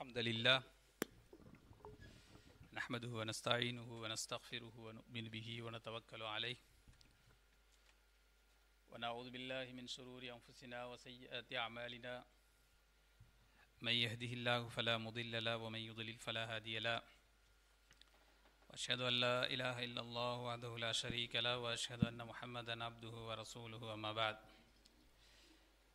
الحمد لله نحمده ونستعينه ونستغفره ونؤمن به ونتوكل عليه ونعوذ بالله من شرور أنفسنا وسيئات أعمالنا من يهده الله فلا مضل له ومن يضلل فلا هادي له وأشهد أن لا إله إلا الله وحده لا شريك له وأشهد أن محمدا عبده ورسوله وما بعد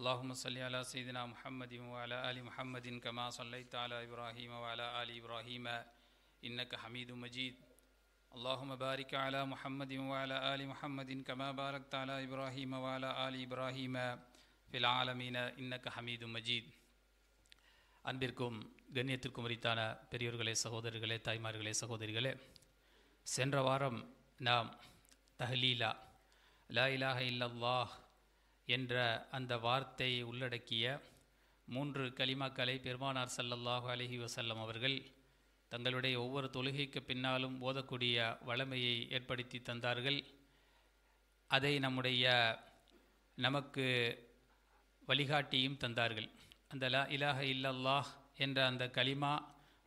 اللهم صل على سيدنا محمد وعلى آل محمد كما صليت على إبراهيم وعلى آل إبراهيم إنك حميد مجيد اللهم بارك على محمد وعلى آل محمد كما باركت على إبراهيم وعلى آل إبراهيم في العالمين إنك حميد مجيد அன்பிற்கும் கண்ணியத்திற்கும் உரித்தான பெரியோர்களே சகோதரர்களே தாய்மார்களே சகோதரிகளே சென்ற வாரம் நாம் தஹலீலா லா இலாஹ இல்லல்லாஹ் என்ற அந்த வார்த்தை உள்ளடக்கிய மூன்று கலிமாக்களை பெருமானார் சல்லல்லாஹு அலஹி வசல்லம் அவர்கள் தங்களுடைய ஒவ்வொரு தொழுகைக்கு பின்னாலும் ஓதக்கூடிய வளமையை ஏற்படுத்தி தந்தார்கள் அதை நம்முடைய நமக்கு வழிகாட்டியும் தந்தார்கள் அந்த லா இலாஹ இல்லல்லாஹ் என்ற அந்த கலிமா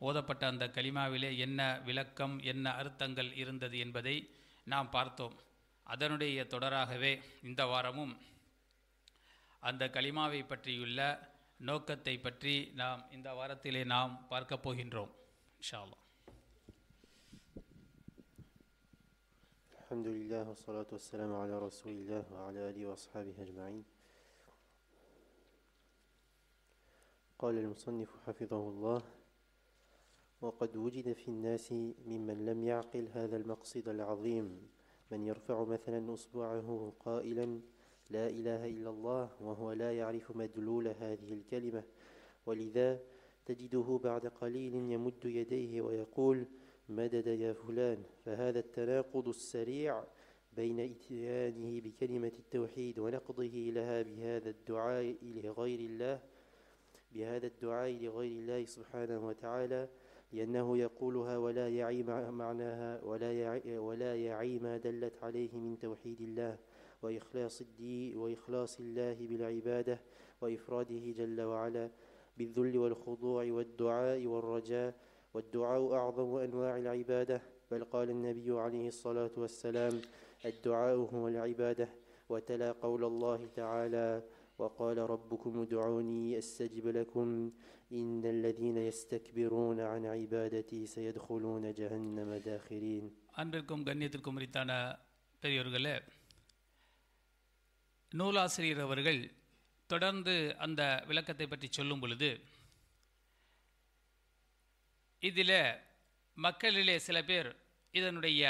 ஓதப்பட்ட அந்த கலிமாவிலே என்ன விளக்கம் என்ன அர்த்தங்கள் இருந்தது என்பதை நாம் பார்த்தோம் அதனுடைய தொடராகவே இந்த வாரமும் அந்த கலிமாவை பற்றியுள்ள நோக்கத்தை பற்றி நாம் இந்த வாரத்திலே நாம் பார்க்க போகின்றோம் இன்ஷால்லா الحمد لله والصلاة والسلام على رسول الله وعلى آله وأصحابه أجمعين قال المصنف حفظه الله وقد وجد في الناس ممن لم يعقل هذا المقصد العظيم من يرفع مثلا أصبعه قائلا لا إله إلا الله وهو لا يعرف مدلول هذه الكلمة ولذا تجده بعد قليل يمد يديه ويقول مدد يا فلان فهذا التناقض السريع بين اتيانه بكلمة التوحيد ونقضه لها بهذا الدعاء لغير الله بهذا الدعاء لغير الله سبحانه وتعالى لأنه يقولها ولا يعي معناها ولا يعي, ولا يعي ما دلت عليه من توحيد الله وإخلاص الدين وإخلاص الله بالعبادة وإفراده جل وعلا بالذل والخضوع والدعاء والرجاء والدعاء أعظم أنواع العبادة بل قال النبي عليه الصلاة والسلام الدعاء هو العبادة وتلا قول الله تعالى وقال ربكم ادعوني استجب لكم ان الذين يستكبرون عن عبادتي سيدخلون جهنم داخرين அன்பிற்கும் غنيتكم ريتانا பெரியோர்களே நூலாசிரியர் அவர்கள் தொடர்ந்து அந்த விளக்கத்தை பற்றி சொல்லும் பொழுது இதில் மக்களிலே சில பேர் இதனுடைய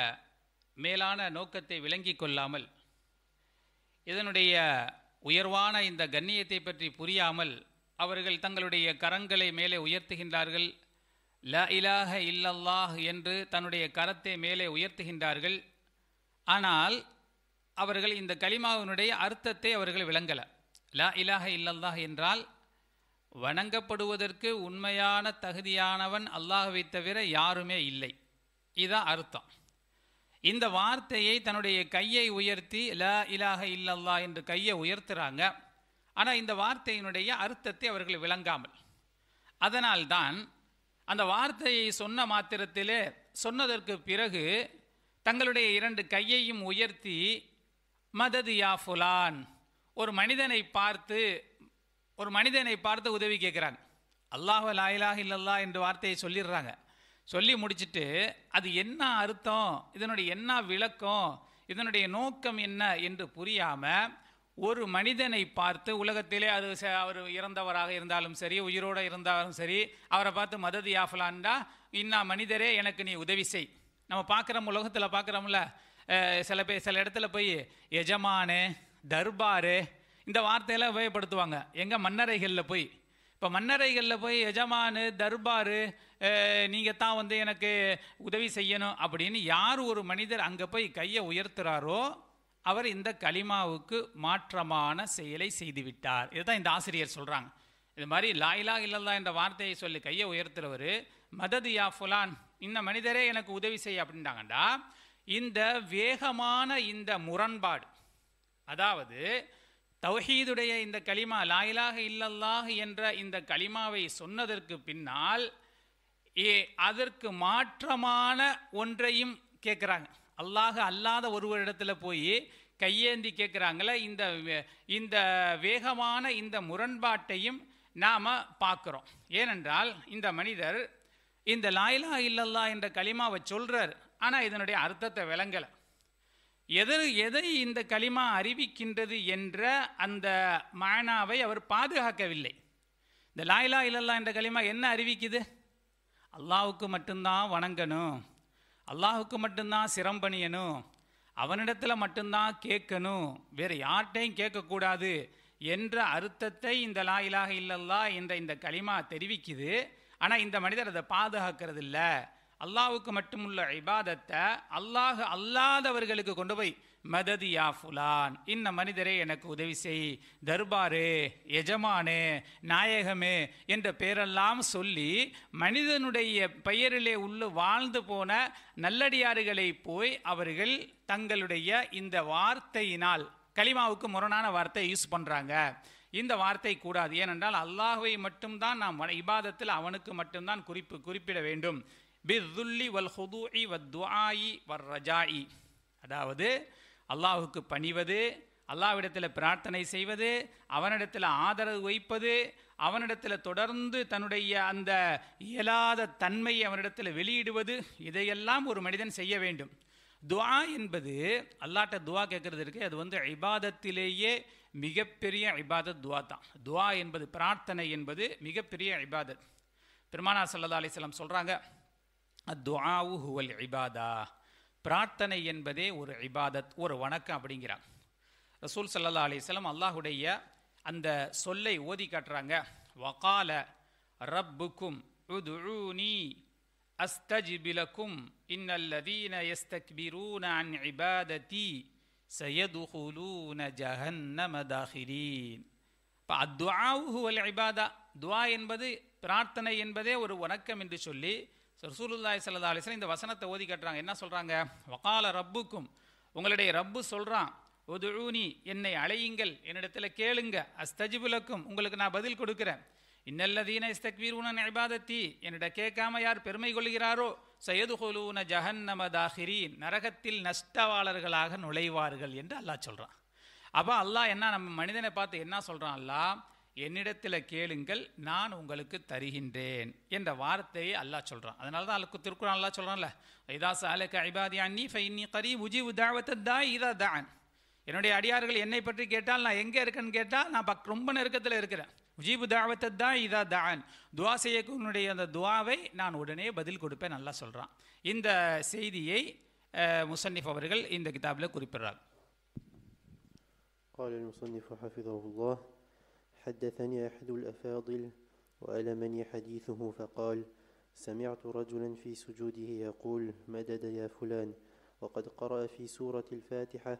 மேலான நோக்கத்தை விளங்கி கொள்ளாமல் இதனுடைய உயர்வான இந்த கண்ணியத்தை பற்றி புரியாமல் அவர்கள் தங்களுடைய கரங்களை மேலே உயர்த்துகின்றார்கள் ல இலாக இல்லல்லாஹ் என்று தன்னுடைய கரத்தை மேலே உயர்த்துகின்றார்கள் ஆனால் அவர்கள் இந்த கலிமாவினுடைய அர்த்தத்தை அவர்கள் விளங்கலை லா இலாக இல்லல்லாஹ் என்றால் வணங்கப்படுவதற்கு உண்மையான தகுதியானவன் அல்லாஹுவை தவிர யாருமே இல்லை இதான் அர்த்தம் இந்த வார்த்தையை தன்னுடைய கையை உயர்த்தி ல இலாக இல்லல்லா என்று கையை உயர்த்துறாங்க ஆனால் இந்த வார்த்தையினுடைய அர்த்தத்தை அவர்கள் விளங்காமல் அதனால்தான் அந்த வார்த்தையை சொன்ன மாத்திரத்திலே சொன்னதற்கு பிறகு தங்களுடைய இரண்டு கையையும் உயர்த்தி மதது யா ஃபுலான் ஒரு மனிதனை பார்த்து ஒரு மனிதனை பார்த்து உதவி கேட்குறாங்க அல்லாஹ் லாயிலாக இல்லல்லா என்று வார்த்தையை சொல்லிடுறாங்க சொல்லி முடிச்சுட்டு அது என்ன அர்த்தம் இதனுடைய என்ன விளக்கம் இதனுடைய நோக்கம் என்ன என்று புரியாமல் ஒரு மனிதனை பார்த்து உலகத்திலே அது அவர் இறந்தவராக இருந்தாலும் சரி உயிரோடு இருந்தாலும் சரி அவரை பார்த்து மதது யாஃபலான்டா இன்னா மனிதரே எனக்கு நீ உதவி செய் நம்ம பார்க்குறோம் உலகத்தில் பார்க்குறோம்ல சில பேர் சில இடத்துல போய் எஜமானு தர்பாரு இந்த வார்த்தையெல்லாம் உபயோகப்படுத்துவாங்க எங்கள் மன்னரைகளில் போய் இப்போ மன்னரைகளில் போய் எஜமானு தர்பாரு நீங்கள் தான் வந்து எனக்கு உதவி செய்யணும் அப்படின்னு யார் ஒரு மனிதர் அங்கே போய் கையை உயர்த்துறாரோ அவர் இந்த கலிமாவுக்கு மாற்றமான செயலை செய்துவிட்டார் இதுதான் இந்த ஆசிரியர் சொல்கிறாங்க இது மாதிரி லாயிலா இல்லல்லா என்ற வார்த்தையை சொல்லி கையை உயர்த்துறவர் மததியா ஃபுலான் இந்த மனிதரே எனக்கு உதவி செய்ய அப்படின்ட்டாங்கண்டா இந்த வேகமான இந்த முரண்பாடு அதாவது தௌஹீதுடைய இந்த களிமா லாயிலாக இல்லல்லாக என்ற இந்த களிமாவை சொன்னதற்கு பின்னால் ஏ அதற்கு மாற்றமான ஒன்றையும் கேட்குறாங்க அல்லாஹ் அல்லாத ஒருவரிடத்தில் போய் கையேந்தி கேட்குறாங்களே இந்த இந்த வேகமான இந்த முரண்பாட்டையும் நாம் பார்க்குறோம் ஏனென்றால் இந்த மனிதர் இந்த லாயிலா இல்லல்லா என்ற களிமாவை சொல்கிறார் ஆனால் இதனுடைய அர்த்தத்தை விளங்கலை எது எதை இந்த களிமா அறிவிக்கின்றது என்ற அந்த மானாவை அவர் பாதுகாக்கவில்லை இந்த லாயிலா இல்லல்லா என்ற களிமா என்ன அறிவிக்குது அல்லாவுக்கு மட்டும்தான் வணங்கணும் அல்லாஹுக்கு மட்டும்தான் சிரம்பணியணும் அவனிடத்தில் மட்டும்தான் கேட்கணும் வேறு யார்கிட்டையும் கேட்கக்கூடாது என்ற அர்த்தத்தை இந்த லாயிலாக இல்லல்லா என்ற இந்த களிமா தெரிவிக்குது ஆனால் இந்த மனிதர் அதை பாதுகாக்கிறது இல்லை அல்லாவுக்கு மட்டுமுள்ள இபாதத்தை அல்லாஹ் அல்லாதவர்களுக்கு கொண்டு போய் மதது யா ஃபுலான் இந்த மனிதரே எனக்கு உதவி செய் தர்பாரு எஜமானு நாயகமே என்ற பெயரெல்லாம் சொல்லி மனிதனுடைய பெயரிலே உள்ளு வாழ்ந்து போன நல்லடியாறுகளை போய் அவர்கள் தங்களுடைய இந்த வார்த்தையினால் கலிமாவுக்கு முரணான வார்த்தை யூஸ் பண்ணுறாங்க இந்த வார்த்தை கூடாது ஏனென்றால் அல்லாஹுவை மட்டும்தான் நாம் இபாதத்தில் அவனுக்கு மட்டும்தான் குறிப்பு குறிப்பிட வேண்டும் பிதுல்லி வல் ஹுதூஇ வத்வாயி வர் ரஜாயி அதாவது அல்லாஹுக்கு பணிவது அல்லாவிடத்தில் பிரார்த்தனை செய்வது அவனிடத்தில் ஆதரவு வைப்பது அவனிடத்தில் தொடர்ந்து தன்னுடைய அந்த இயலாத தன்மையை அவனிடத்தில் வெளியிடுவது இதையெல்லாம் ஒரு மனிதன் செய்ய வேண்டும் துவா என்பது அல்லாட்ட துவா கேட்குறது இருக்கு அது வந்து ஐபாதத்திலேயே மிகப்பெரிய ஐபாத துவா தான் துவா என்பது பிரார்த்தனை என்பது மிகப்பெரிய ஐபாதத் பெருமானா சல்லா அலிஸ்லாம் சொல்கிறாங்க அத்துவாவு ஹுவல் இபாதா பிரார்த்தனை என்பதே ஒரு இபாதத் ஒரு வணக்கம் அப்படிங்கிறாங்க ரசூல் சல்லா அலிஸ்லாம் அல்லாஹுடைய அந்த சொல்லை ஓதி காட்டுறாங்க வகால ரப்புக்கும் உதுனி அஸ்தஜிபிலக்கும் இன்னல்லதீன எஸ்தக்பிரூன அன் இபாததி சயதுஹுலூன ஜஹன்னம தாஹிரீன் இப்போ அத்வாஹு இபாதா துவா என்பது பிரார்த்தனை என்பதே ஒரு வணக்கம் என்று சொல்லி ரசூலுல்லாய் சல்லா அலிஸ்லாம் இந்த வசனத்தை ஓதி கட்டுறாங்க என்ன சொல்கிறாங்க வக்கால ரப்புக்கும் உங்களுடைய ரப்பு சொல்கிறான் ஊனி என்னை அழையுங்கள் என்னிடத்தில் கேளுங்க அஸ்தஜிபுலக்கும் உங்களுக்கு நான் பதில் கொடுக்குறேன் இன்னல்லதீன இஸ்தக்வீரூன இபாதத்தி என்னிட கேட்காம யார் பெருமை கொள்கிறாரோ சையது ஹொலூன ஜஹன்னம நரகத்தில் நஷ்டவாளர்களாக நுழைவார்கள் என்று அல்லாஹ் சொல்கிறான் அப்போ அல்லாஹ் என்ன நம்ம மனிதனை பார்த்து என்ன சொல்கிறான் அல்லாஹ் என்னிடத்தில் கேளுங்கள் நான் உங்களுக்கு தருகின்றேன் என்ற வார்த்தையை அல்லாஹ் சொல்கிறான் அதனால தான் அலுக்கு திருக்குறான் அல்லா சொல்கிறான்ல ஐதா சாலக்கு ஐபாதி அன்னி ஃபைன்னி கரி உஜி தாவத்தை தான் இதா தான் என்னுடைய அடியார்கள் என்னை பற்றி கேட்டால் நான் எங்கே இருக்கேன்னு கேட்டால் நான் பக் ரொம்ப நெருக்கத்தில் இருக்கிறேன் உஜீபு தாவத்தை தான் இதா தான் துவா செய்யக்கூடிய அந்த துவாவை நான் உடனே பதில் கொடுப்பேன் நல்லா சொல்கிறான் இந்த செய்தியை முசன்னிஃப் அவர்கள் இந்த கிதாபில் குறிப்பிடுறார் قال المصنف حفظه الله حدثني أحد الأفاضل وألمني حديثه فقال سمعت رجلا في سجوده يقول مدد يا فلان وقد قرأ في سورة الفاتحة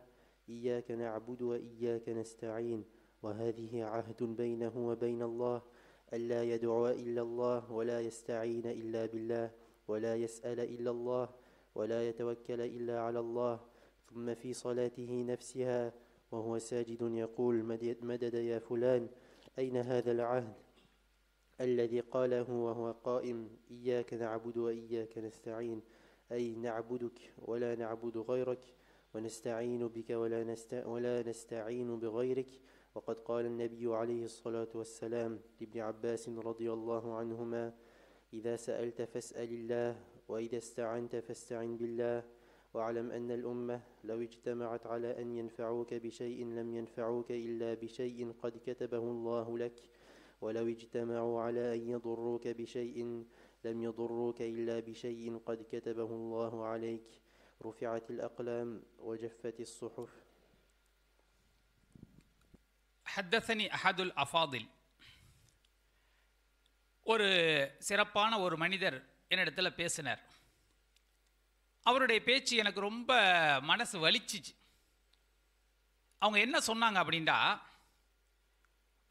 إياك نعبد وإياك نستعين وهذه عهد بينه وبين الله ألا يدعو إلا الله ولا يستعين إلا بالله ولا يسأل إلا الله ولا يتوكل إلا على الله ثم في صلاته نفسها وهو ساجد يقول مدد يا فلان أين هذا العهد الذي قاله وهو قائم إياك نعبد وإياك نستعين أي نعبدك ولا نعبد غيرك ونستعين بك ولا, نست... ولا نستعين بغيرك وقد قال النبي عليه الصلاة والسلام لابن عباس رضي الله عنهما إذا سألت فاسأل الله وإذا استعنت فاستعن بالله واعلم أن الأمة لو اجتمعت على أن ينفعوك بشيء لم ينفعوك إلا بشيء قد كتبه الله لك ولو اجتمعوا على أن يضروك بشيء لم يضروك إلا بشيء قد كتبه الله عليك رفعت الأقلام وجفت الصحف حدثني أحد الأفاضل ஒரு சிறப்பான ஒரு மனிதர் என்னிடத்தில் பேசினார் அவருடைய பேச்சு எனக்கு ரொம்ப மனசு வலிச்சிச்சு அவங்க என்ன சொன்னாங்க அப்படின்னா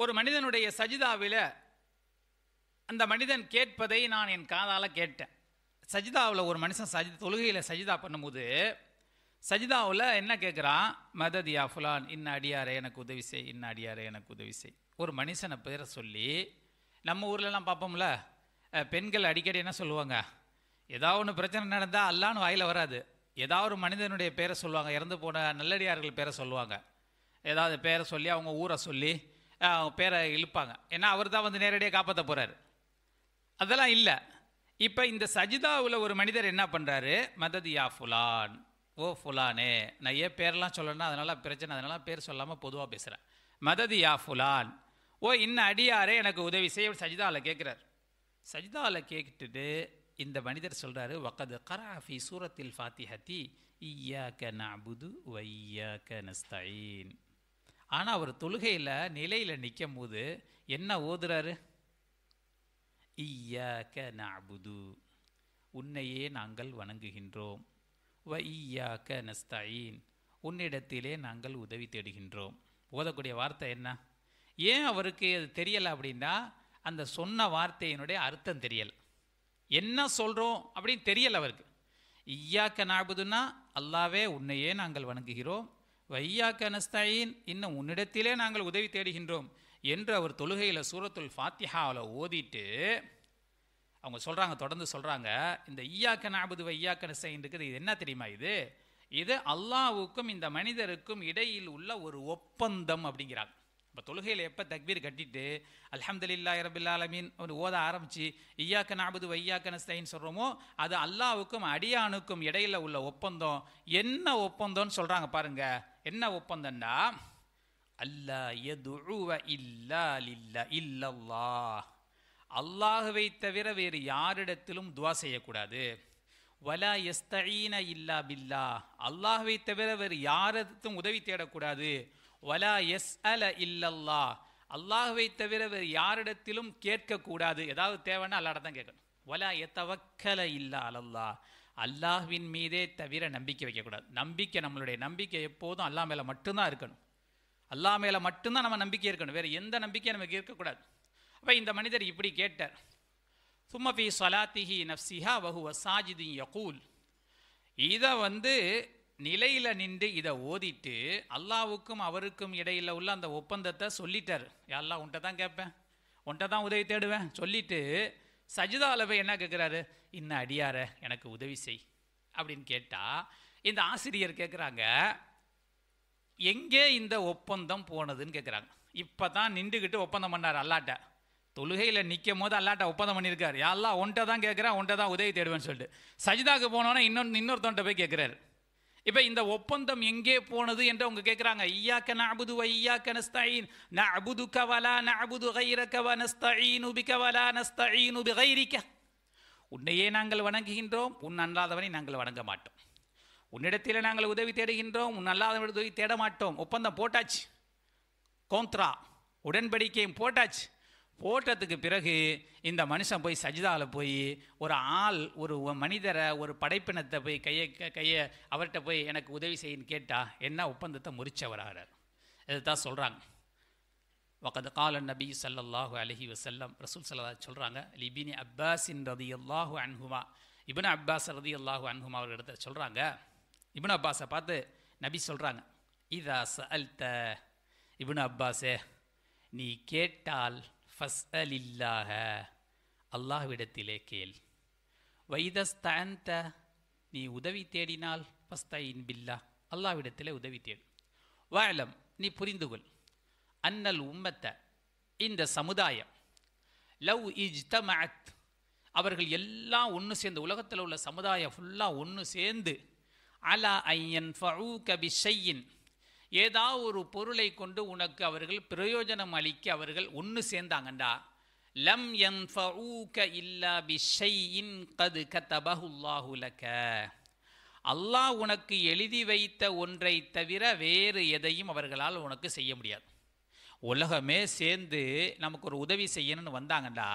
ஒரு மனிதனுடைய சஜிதாவில் அந்த மனிதன் கேட்பதை நான் என் காதால் கேட்டேன் சஜிதாவில் ஒரு மனுஷன் சஜி தொழுகையில் சஜிதா பண்ணும்போது சஜிதாவில் என்ன கேட்குறான் மததியா ஃபுலான் இன்ன அடியாரே எனக்கு உதவி செய் இன்ன அடியாரே எனக்கு உதவி செய் ஒரு மனுஷனை பேரை சொல்லி நம்ம ஊர்லலாம் பார்ப்போம்ல பெண்கள் அடிக்கடி என்ன சொல்லுவாங்க ஏதாவது ஒன்று பிரச்சனை நடந்தால் அல்லான்னு வாயில் வராது ஏதாவது ஒரு மனிதனுடைய பேரை சொல்லுவாங்க இறந்து போன நல்லடியார்கள் பேரை சொல்லுவாங்க ஏதாவது பேரை சொல்லி அவங்க ஊரை சொல்லி பேரை இழுப்பாங்க ஏன்னா அவர் தான் வந்து நேரடியாக காப்பாற்ற போகிறார் அதெல்லாம் இல்லை இப்போ இந்த சஜிதாவில் ஒரு மனிதர் என்ன பண்ணுறாரு மததியா ஃபுலான் ஓ ஃபுலானே நான் ஏன் பேரெலாம் சொல்லணும்னா அதனால் பிரச்சனை அதனால பேர் சொல்லாமல் பொதுவாக பேசுகிறேன் மததியா ஃபுலான் ஓ இன்னும் அடியாரே எனக்கு உதவி செய்ய சஜிதாவில் கேட்குறார் சஜிதாவில் கேட்டுட்டு இந்த மனிதர் சொல்கிறாரு வக்கது கராஃபி சூரத்தில் ஃபாத்திஹத்தி க நபுது க நஸ்தயின் ஆனால் அவர் தொழுகையில் நிலையில் நிற்கும் போது என்ன ஓதுறாரு க நபுது உன்னையே நாங்கள் வணங்குகின்றோம் வ க நஸ்தயின் உன்னிடத்திலே நாங்கள் உதவி தேடுகின்றோம் ஓதக்கூடிய வார்த்தை என்ன ஏன் அவருக்கு அது தெரியலை அப்படின்னா அந்த சொன்ன வார்த்தையினுடைய அர்த்தம் தெரியலை என்ன சொல்கிறோம் அப்படின்னு தெரியலை அவருக்கு ஐயாக்க நாபுதுன்னா அல்லாவே உன்னையே நாங்கள் வணங்குகிறோம் வையாக்க நஸ்தாயின் இன்னும் உன்னிடத்திலே நாங்கள் உதவி தேடுகின்றோம் என்று அவர் தொழுகையில் சூரத்துல் ஃபாத்திஹாவில் ஓதிட்டு அவங்க சொல்கிறாங்க தொடர்ந்து சொல்கிறாங்க இந்த ஐயாக்க நாபுது வையாக்க நஸ்தாயின் இருக்குது இது என்ன தெரியுமா இது இது அல்லாவுக்கும் இந்த மனிதருக்கும் இடையில் உள்ள ஒரு ஒப்பந்தம் அப்படிங்கிறாங்க இப்போ தொழுகையில் எப்போ தக்பீர் கட்டிட்டு அலமதுல்லா இரபில்லாலமீன் ஒரு ஓத ஆரம்பித்து ஐயாக்க நாபது வையாக்க நஸ்தைன்னு சொல்கிறோமோ அது அல்லாவுக்கும் அடியானுக்கும் இடையில் உள்ள ஒப்பந்தம் என்ன ஒப்பந்தம்னு சொல்கிறாங்க பாருங்க என்ன ஒப்பந்தம்னா அல்லா எதுழுவ இல்லா இல்லா இல்லல்லா அல்லாஹுவை தவிர வேறு யாரிடத்திலும் துவா செய்யக்கூடாது வலா எஸ்தீன இல்லா பில்லா அல்லாஹுவை தவிர வேறு யாரிடத்தும் உதவி தேடக்கூடாது வலா எஸ் அல இல்லல்லா அல்லாஹுவை தவிர வேறு யாரிடத்திலும் கேட்கக்கூடாது ஏதாவது தேவைன்னா அல்லாட தான் கேட்கணும் வலா எத்தவக்கல இல்லா அல்லல்லா அல்லாஹ்வின் மீதே தவிர நம்பிக்கை வைக்கக்கூடாது நம்பிக்கை நம்மளுடைய நம்பிக்கை எப்போதும் அல்லா மேலே மட்டும்தான் இருக்கணும் அல்லா மேலே மட்டும்தான் நம்ம நம்பிக்கை இருக்கணும் வேறு எந்த நம்பிக்கையும் நமக்கு இருக்கக்கூடாது அப்போ இந்த மனிதர் இப்படி கேட்டார் சும்மஃபி சொலாத்திஹி நஃப்சிஹா வஹுவ சாஜிதி யகூல் இதை வந்து நிலையில நின்று இதை ஓதிட்டு அல்லாவுக்கும் அவருக்கும் இடையில் உள்ள அந்த ஒப்பந்தத்தை சொல்லிட்டார் எல்லாம் உன்ட்ட தான் கேட்பேன் உன்ட்ட தான் உதவி தேடுவேன் சொல்லிட்டு சஜிதா அளவை என்ன கேட்குறாரு இன்ன அடியார எனக்கு உதவி செய் அப்படின்னு கேட்டால் இந்த ஆசிரியர் கேட்குறாங்க எங்கே இந்த ஒப்பந்தம் போனதுன்னு கேட்குறாங்க இப்போ தான் நின்றுக்கிட்டு ஒப்பந்தம் பண்ணார் அல்லாட்ட தொழுகையில் நிற்கும் போது அல்லாட்ட ஒப்பந்தம் பண்ணியிருக்காரு எல்லாம் ஒன்ட்ட தான் கேட்குறேன் உன்ட்ட தான் உதவி தேடுவேன்னு சொல்லிட்டு சஜிதாவுக்கு போனோன்னா இன்னொன்று இன்னொருத்தவன்ட்ட போய் கேட்குறாரு இப்போ இந்த ஒப்பந்தம் எங்கே போனது என்று அவங்க கேட்குறாங்க ஐயா கன அபுது ஐயா நஸ்தீன் ந அபுது கவலா ந அபுது கைரக்கவ நஸ்தீனு பிகவலா நஸ்தீனு கைரிக்க உன்னையே நாங்கள் வணங்குகின்றோம் உன் அல்லாதவனை நாங்கள் வணங்க மாட்டோம் உன்னிடத்தில் நாங்கள் உதவி தேடுகின்றோம் உன் அல்லாதவனை உதவி தேட மாட்டோம் ஒப்பந்தம் போட்டாச்சு கோந்த்ரா உடன்படிக்கையும் போட்டாச்சு போட்டதுக்கு பிறகு இந்த மனுஷன் போய் சஜிதாவில் போய் ஒரு ஆள் ஒரு மனிதரை ஒரு படைப்பினத்தை போய் கையை கையை அவர்கிட்ட போய் எனக்கு உதவி செய்யுன்னு கேட்டால் என்ன ஒப்பந்தத்தை இதை தான் சொல்கிறாங்க வகது கால நபி சல்லாஹு அலஹி வசல்லம் ரசூல் சல்லா சொல்கிறாங்க லிபினி அப்பாஸின் ரதி அல்லாஹு அன்ஹுமா இபின் அப்பாஸ் ரதி அல்லாஹு அன்ஹுமா அவர் இடத்துல சொல்கிறாங்க இபின் அப்பாஸை பார்த்து நபி சொல்கிறாங்க இதா சல்த இபின் அப்பாஸே நீ கேட்டால் ஃபஸ் அலில்லாக அல்லாஹ்விடத்திலே கேள் வைதஸ்தந்த நீ உதவி தேடினால் ஃபஸ்தைன் பில்லா அல்லாஹ்விடத்திலே உதவி தேடு வாழம் நீ புரிந்து கொள் அன்னல் உம்மத்த இந்த சமுதாயம் லவ் இஜ்தமத் அவர்கள் எல்லாம் ஒன்று சேர்ந்து உலகத்தில் உள்ள சமுதாயம் ஃபுல்லாக ஒன்று சேர்ந்து அலா ஐயன் ஃபரூ ஷையின் ஏதாவது ஒரு பொருளை கொண்டு உனக்கு அவர்கள் பிரயோஜனம் அளிக்க அவர்கள் ஒன்று சேர்ந்தாங்கண்டா லம் எம் ஃபூக்க இல்லா பிஷையின் கது அல்லாஹ் உனக்கு எழுதி வைத்த ஒன்றை தவிர வேறு எதையும் அவர்களால் உனக்கு செய்ய முடியாது உலகமே சேர்ந்து நமக்கு ஒரு உதவி செய்யணும்னு வந்தாங்கண்டா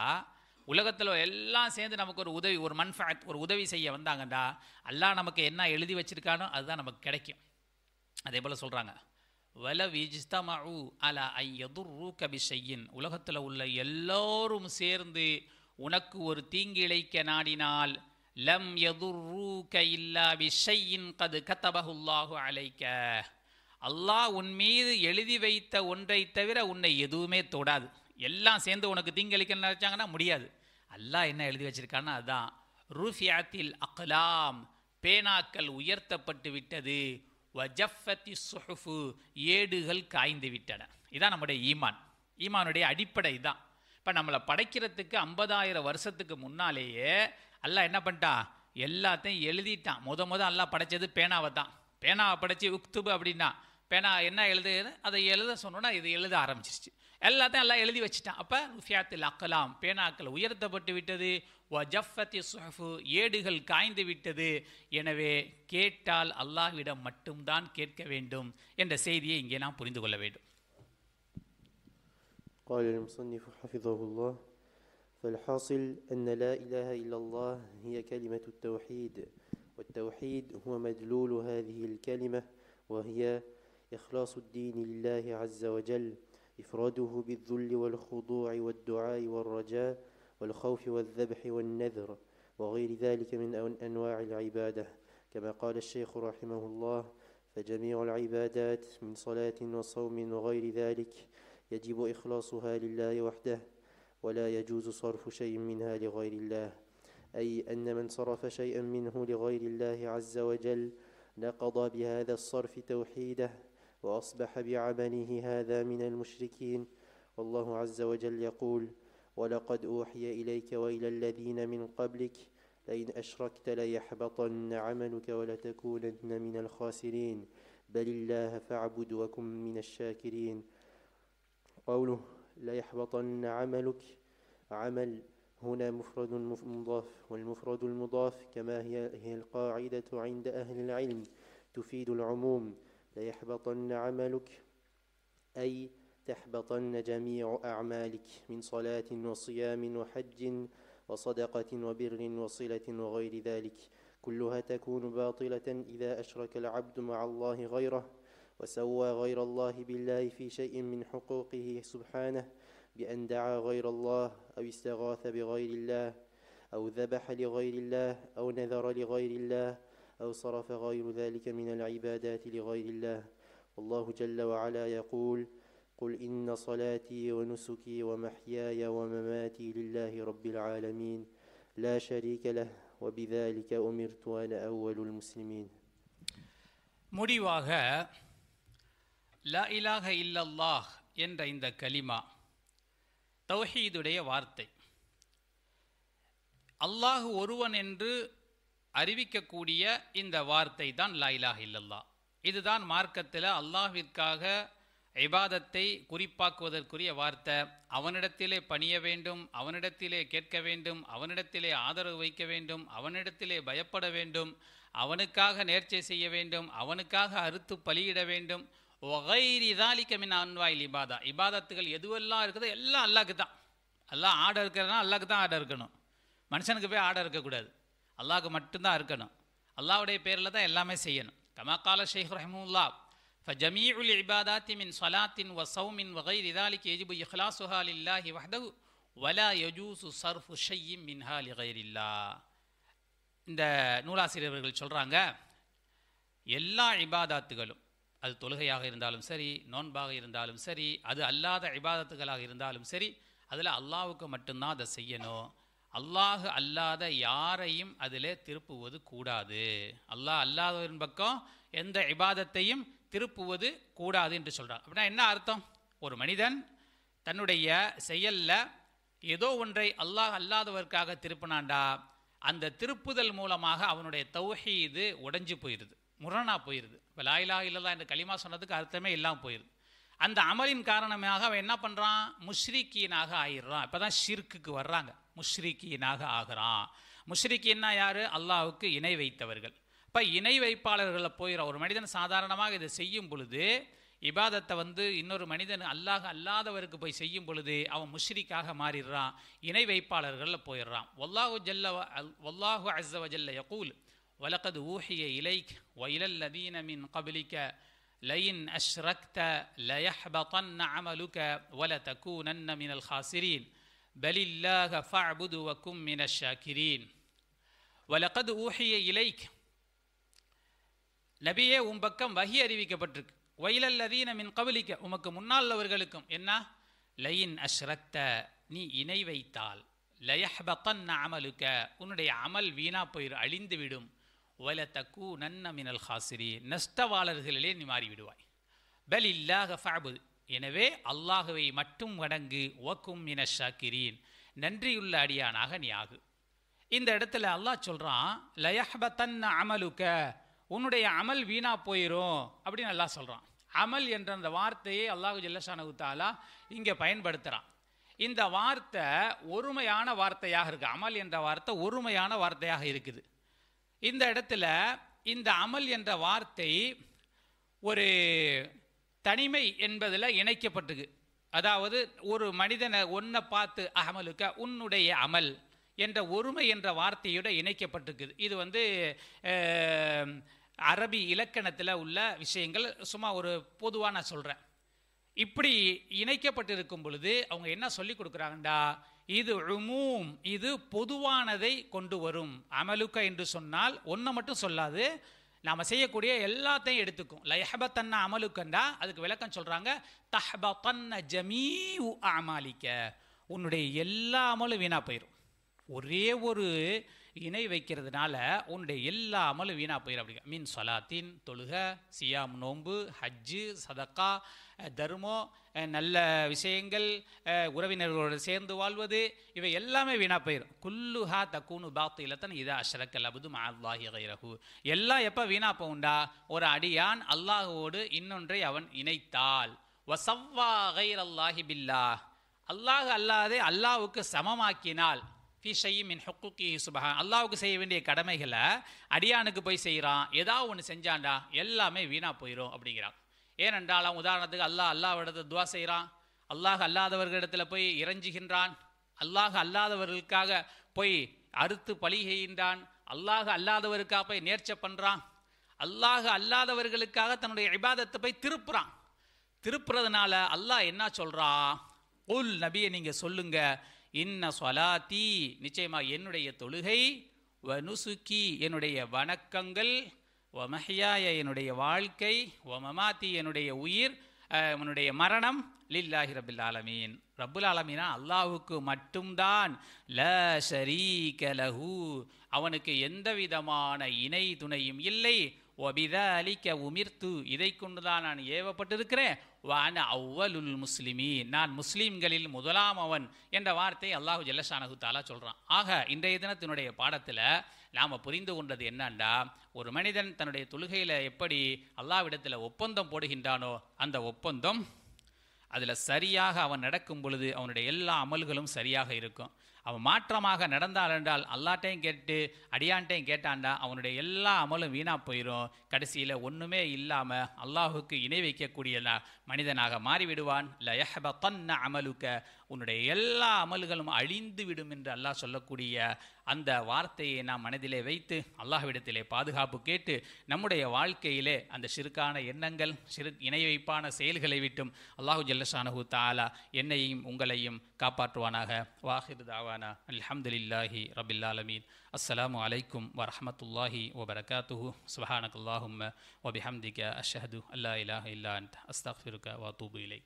உலகத்தில் எல்லாம் சேர்ந்து நமக்கு ஒரு உதவி ஒரு மண்ஃபேக்ட் ஒரு உதவி செய்ய வந்தாங்கண்டா அல்லாஹ் நமக்கு என்ன எழுதி வச்சுருக்கானோ அதுதான் நமக்கு கிடைக்கும் அதே போல் சொல்கிறாங்க வல விஜ்தமு அல ஐயதுர் ரூகபிஷையின் உலகத்தில் உள்ள எல்லோரும் சேர்ந்து உனக்கு ஒரு தீங்கிழைக்க நாடினால் லம் எதுர்ரூக இல்லா விஷையின் கது கத்தபகுல்லாஹு அழைக்க அல்லாஹ் உன் மீது எழுதி வைத்த ஒன்றை தவிர உன்னை எதுவுமே தொடாது எல்லாம் சேர்ந்து உனக்கு தீங்கிழிக்க நினைச்சாங்கன்னா முடியாது அல்லாஹ் என்ன எழுதி வச்சிருக்கான்னா அதுதான் ரூஃபியாத்தில் அக்லாம் பேனாக்கள் உயர்த்தப்பட்டு விட்டது வஜஃபத்தி சுஹுஃபு ஏடுகள் காய்ந்து விட்டன இதான் நம்முடைய ஈமான் ஈமானுடைய அடிப்படை தான் இப்போ நம்மளை படைக்கிறதுக்கு ஐம்பதாயிரம் வருஷத்துக்கு முன்னாலேயே அல்லாஹ் என்ன பண்ணிட்டான் எல்லாத்தையும் எழுதிட்டான் முத முத அல்லாஹ் படைச்சது பேனாவை தான் பேனாவை படைச்சி உக்துபு அப்படின்னா பேனா என்ன எழுது அதை எழுத சொன்னோன்னா இது எழுத ஆரம்பிச்சிருச்சு எல்லாத்தையும் எல்லாம் எழுதி வச்சுட்டான் அப்போ ருஃபியாத்தில் அக்கலாம் பேனாக்கள் உயர்த்தப்பட்டு விட்டது ஜஃபத்தி சுஹஃபு ஏடுகள் காய்ந்து விட்டது எனவே கேட்டால் அல்லாஹ்விடம் மட்டும்தான் கேட்க வேண்டும் என்ற செய்தியை இங்கே நாம் புரிந்து கொள்ள வேண்டும் قال المصنف حفظه الله فالحاصل أن لا إله إلا الله هي كلمة التوحيد والتوحيد هو مدلول هذه الكلمة وهي إخلاص الدين لله عز وجل إفراده بالذل والخضوع والدعاء والرجاء والخوف والذبح والنذر وغير ذلك من أنواع العبادة كما قال الشيخ رحمه الله فجميع العبادات من صلاة وصوم وغير ذلك يجب إخلاصها لله وحده ولا يجوز صرف شيء منها لغير الله أي أن من صرف شيئا منه لغير الله عز وجل نقض بهذا الصرف توحيده وأصبح بعمله هذا من المشركين والله عز وجل يقول ولقد أوحي إليك وإلى الذين من قبلك لئن أشركت ليحبطن عملك ولتكونن من الخاسرين بل الله فاعبد وكن من الشاكرين قوله ليحبطن عملك عمل هنا مفرد مضاف والمفرد المضاف كما هي, القاعدة عند أهل العلم تفيد العموم ليحبطن عملك أي تحبطن جميع أعمالك من صلاة وصيام وحج وصدقة وبر وصلة وغير ذلك كلها تكون باطلة إذا أشرك العبد مع الله غيره وسوى غير الله بالله في شيء من حقوقه سبحانه بأن دعا غير الله أو استغاث بغير الله أو ذبح لغير الله أو نذر لغير الله أو صرف غير ذلك من العبادات لغير الله والله جل وعلا يقول قل إن صلاتي ونسكي ومحياي ومماتي لله رب العالمين لا شريك له وبذلك أمرت وأنا أول المسلمين لا إله إلا الله என்ற இந்த கலிமா தௌஹீதுடைய வார்த்தை அல்லாஹ் ஒருவன் என்று அறிவிக்கக்கூடிய இந்த வார்த்தை தான் லாயிலாக இல்லல்லா இதுதான் மார்க்கத்தில் அல்லாஹிற்காக இபாதத்தை குறிப்பாக்குவதற்குரிய வார்த்தை அவனிடத்திலே பணிய வேண்டும் அவனிடத்திலே கேட்க வேண்டும் அவனிடத்திலே ஆதரவு வைக்க வேண்டும் அவனிடத்திலே பயப்பட வேண்டும் அவனுக்காக நேர்ச்சை செய்ய வேண்டும் அவனுக்காக அறுத்து பலியிட வேண்டும் ஒகைரிதாலிக்கமின் அன்வாயில் இபாதா இபாதத்துகள் எதுவெல்லாம் இருக்குதோ எல்லாம் அல்லாக்கு தான் எல்லாம் ஆடை இருக்கிறதுனா அல்லாக்கு தான் ஆடை இருக்கணும் மனுஷனுக்கு போய் ஆடை இருக்கக்கூடாது அல்லாஹுக்கு மட்டும்தான் இருக்கணும் அல்லாவுடைய பேரில் தான் எல்லாமே செய்யணும் கமாக்கால ஷேக் ரஹமுல்லா ஃபஜமீ உல் இபாதாத்தி மின் சலாத்தின் வ சௌமின் வகை இதாலிக்கு எஜிபு இஹ்லாசுஹால் இல்லாஹி வஹதவு வலா யஜூசு சர்ஃபு ஷையும் மின்ஹால் இகைரில்லா இந்த நூலாசிரியர்கள் சொல்கிறாங்க எல்லா இபாதாத்துகளும் அது தொழுகையாக இருந்தாலும் சரி நோன்பாக இருந்தாலும் சரி அது அல்லாத இபாதத்துகளாக இருந்தாலும் சரி அதில் அல்லாவுக்கு மட்டும்தான் அதை செய்யணும் அல்லாஹு அல்லாத யாரையும் அதில் திருப்புவது கூடாது அல்லாஹ் அல்லாதவரின் பக்கம் எந்த இபாதத்தையும் திருப்புவது கூடாது என்று சொல்கிறார் அப்படின்னா என்ன அர்த்தம் ஒரு மனிதன் தன்னுடைய செயலில் ஏதோ ஒன்றை அல்லாஹ் அல்லாதவர்க்காக திருப்பினாண்டா அந்த திருப்புதல் மூலமாக அவனுடைய தௌஹீது உடஞ்சி போயிடுது முரணாக போயிடுது இப்போ லாயிலா இல்லதா என்று களிமா சொன்னதுக்கு அர்த்தமே இல்லாமல் போயிடுது அந்த அமலின் காரணமாக அவன் என்ன பண்ணுறான் முஸ்ரீக்கியனாக ஆயிடுறான் இப்போ தான் ஷிர்க்குக்கு வர்றாங்க முஷ்ரிக்கீனாக ஆகிறான் முஷ்ரிக்கின்னா யார் அல்லாவுக்கு இணை வைத்தவர்கள் இப்போ இணை வைப்பாளர்களில் போயிட ஒரு மனிதன் சாதாரணமாக இதை செய்யும் பொழுது இபாதத்தை வந்து இன்னொரு மனிதன் அல்லாஹ் அல்லாதவருக்கு போய் செய்யும் பொழுது அவன் முஷ்ரிக்காக மாறிடுறான் இணை வைப்பாளர்களில் போயிடுறான் ஒல்லாஹு ஜல்ல ஒல்லாஹு அஸ்ஸவ ஜல்ல யகூல் வலக்கது ஊஹிய இலைக் வயலல் லதீன மின் கபிலிக்க லயின் அஷ்ரக்த லயஹ்பதன் அமலுக்க வல தகு நன்ன மினல் ஹாசிரீன் பலில்லாக ஃபஅபுது மின ஷாக்கிரீன் வலக்கது ஊஹிய இலைக் நபியே உன் பக்கம் வகி அறிவிக்கப்பட்டிருக்கு வயலல்லதீன மின் கவலிக்க உமக்கு முன்னாள்ளவர்களுக்கும் என்ன லயின் அஷ்ரத்த நீ இணை வைத்தால் லயஹ்பத்தன் அமலுக்க உன்னுடைய அமல் வீணா போயிர் அழிந்துவிடும் ஒல தக்கு நன்ன மினல் ஹாசிரி நஷ்டவாளர்களிலே நீ மாறிவிடுவாய் பல் இல்லாக ஃபஅபுது எனவே அல்லாஹுவை மட்டும் வணங்கு ஓக்கும் இன ஷாக்கிரீன் நன்றியுள்ள அடியானாக நீ ஆகு இந்த இடத்துல அல்லாஹ் சொல்கிறான் லயஹபத்தன் அமலுக்க உன்னுடைய அமல் வீணா போயிடும் அப்படின்னு அல்லாஹ் சொல்கிறான் அமல் என்ற அந்த வார்த்தையை அல்லாஹு ஜல்லசானு தாலா இங்கே பயன்படுத்துகிறான் இந்த வார்த்தை ஒருமையான வார்த்தையாக இருக்குது அமல் என்ற வார்த்தை ஒருமையான வார்த்தையாக இருக்குது இந்த இடத்துல இந்த அமல் என்ற வார்த்தை ஒரு தனிமை என்பதில் இணைக்கப்பட்டிருக்கு அதாவது ஒரு மனிதனை ஒன்றை பார்த்து அகமலுக்க உன்னுடைய அமல் என்ற ஒருமை என்ற வார்த்தையோடு இணைக்கப்பட்டிருக்குது இது வந்து அரபி இலக்கணத்தில் உள்ள விஷயங்கள் சும்மா ஒரு பொதுவாக நான் சொல்கிறேன் இப்படி இணைக்கப்பட்டிருக்கும் பொழுது அவங்க என்ன சொல்லி கொடுக்குறாங்கடா இது ரிமூம் இது பொதுவானதை கொண்டு வரும் அமலுக்க என்று சொன்னால் ஒன்றை மட்டும் சொல்லாது நாம் செய்யக்கூடிய எல்லாத்தையும் எடுத்துக்கும் லயஹபத்தன்ன அமலுக்கண்டா அதுக்கு விளக்கம் சொல்கிறாங்க தஹபத்தன்ன ஜமீ அமாலிக்க உன்னுடைய எல்லா அமலும் வீணாக போயிடும் ஒரே ஒரு இணை வைக்கிறதுனால உன்னுடைய எல்லா அமலும் வீணாக போயிடும் அப்படிங்க மீன் சொலாத்தின் தொழுக சியாம் நோன்பு ஹஜ்ஜு சதக்கா தர்மம் நல்ல விஷயங்கள் உறவினர்களோடு சேர்ந்து வாழ்வது இவை எல்லாமே வீணாக போயிடும் குல்லுஹா தக்கூனு பாத்து இல்லத்தன் இதை அபுது மால்லாஹி கைரஹு எல்லாம் எப்போ வீணாக போகுண்டா ஒரு அடியான் அல்லாஹுவோடு இன்னொன்றை அவன் இணைத்தால் வசவ்வா கைர் அல்லாஹி பில்லா அல்லாஹ் அல்லாதே அல்லாஹுக்கு சமமாக்கினால் ஃபி மின் ஹொக்குக்கி சுபஹா அல்லாவுக்கு செய்ய வேண்டிய கடமைகளை அடியானுக்கு போய் செய்கிறான் ஏதாவது ஒன்று செஞ்சான்டா எல்லாமே வீணாக போயிடும் அப்படிங்கிறான் ஏனென்றால் அவன் உதாரணத்துக்கு அல்லாஹ் அல்லாவிடத்தை துவா செய்கிறான் அல்லாஹ் அல்லாதவர்களிடத்தில் போய் இறைஞ்சுகின்றான் அல்லாஹ் அல்லாதவர்களுக்காக போய் அறுத்து பழிகையின்றான் அல்லாஹ் அல்லாதவருக்காக போய் நேர்ச்ச பண்ணுறான் அல்லாஹ் அல்லாதவர்களுக்காக தன்னுடைய இபாதத்தை போய் திருப்புறான் திருப்புறதுனால அல்லாஹ் என்ன சொல்கிறா உல் நபியை நீங்கள் சொல்லுங்கள் இன்ன சொலாத்தி நிச்சயமாக என்னுடைய தொழுகை வ நுசுக்கி என்னுடைய வணக்கங்கள் மஹியாய என்னுடைய வாழ்க்கை மமாத்தி என்னுடைய உயிர் உன்னுடைய மரணம் லில்லாஹி ரபுல் ஆலமீன் ரபுல் ஆலமீனா அல்லாஹுக்கு மட்டும்தான் ல ஷரீக அவனுக்கு எந்த விதமான இணை துணையும் இல்லை ஒபிதாலிக்க உமிர்த்து இதை கொண்டுதான் நான் ஏவப்பட்டிருக்கிறேன் அவ்வலுல் முஸ்லிமி நான் முஸ்லீம்களில் முதலாம் அவன் என்ற வார்த்தை அல்லாஹு ஜல்லஷானகு தாலா சொல்கிறான் ஆக இன்றைய தினத்தினுடைய பாடத்தில் நாம் புரிந்து கொண்டது என்னண்டா ஒரு மனிதன் தன்னுடைய தொழுகையில் எப்படி அல்லாவிடத்தில் ஒப்பந்தம் போடுகின்றானோ அந்த ஒப்பந்தம் அதில் சரியாக அவன் நடக்கும் பொழுது அவனுடைய எல்லா அமல்களும் சரியாக இருக்கும் அவன் மாற்றமாக நடந்தால் என்றால் அல்லாட்டையும் கேட்டு அடியான்ட்டையும் கேட்டாண்டா அவனுடைய எல்லா அமலும் வீணாக போயிடும் கடைசியில் ஒன்றுமே இல்லாமல் அல்லாஹுக்கு இணை வைக்கக்கூடிய மனிதனாக மாறிவிடுவான் லயஹப தன்ன அமலுக்க உன்னுடைய எல்லா அமல்களும் அழிந்து விடும் என்று அல்லாஹ் சொல்லக்கூடிய அந்த வார்த்தையை நாம் மனதிலே வைத்து அல்லாஹ்விடத்திலே பாதுகாப்பு கேட்டு நம்முடைய வாழ்க்கையிலே அந்த சிறுக்கான எண்ணங்கள் சிறு இணை வைப்பான செயல்களை விட்டும் அல்லாஹு ஜல்லஷானஹு தாலா என்னையும் உங்களையும் காப்பாற்றுவானாக வாஹிர் தாவானா அல்ஹம்துலில்லாஹி ரபில் ஆலமீன் அஸ்லாம் அலைக்கும் வரஹமத்துல்லாஹி வபரகாத்துஹு அல்லாஹும் வபிஹம்திக அஷஹது அல்லா இலாஹ இல்லா அஸ்தாஃபிருக்க வாத்தூபு இலை